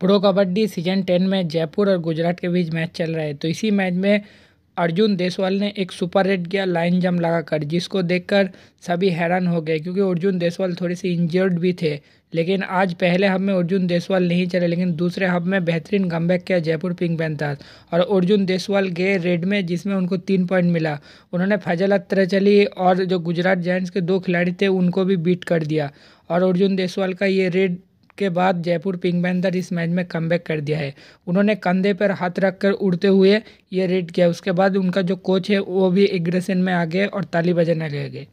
pro kabaddi season ten में जयपुर और गुजरात के बीच मैच चल रहा है तो इसी मैच में अर्जुन देसवाल ने एक सुपर रेड किया लाइन जम लगाकर जिसको देखकर सभी हैरान हो गए क्योंकि अर्जुन देसवाल थोड़े से इंजर्ड भी थे लेकिन आज पहले हब में अर्जुन देसवाल नहीं चले लेकिन दूसरे हब में बेहतरीन कमबैक किया जयपुर पिंक पैंथर्स और अर्जुन देसवाल गए रेड में जिसमें उनको तीन पॉइंट मिला उन्होंने फजल अत्तर चली और जो गुजरात जैंट्स के दो खिलाड़ी थे उनको भी बीट कर दिया और अर्जुन देसवाल का ये रेड उसके बाद जयपुर पिंक पैंथर इस मैच में कम कर दिया है उन्होंने कंधे पर हाथ रखकर उड़ते हुए ये रेड किया उसके बाद उनका जो कोच है वो भी एग्रेसन में आ गए और ताली बजाने लगे गए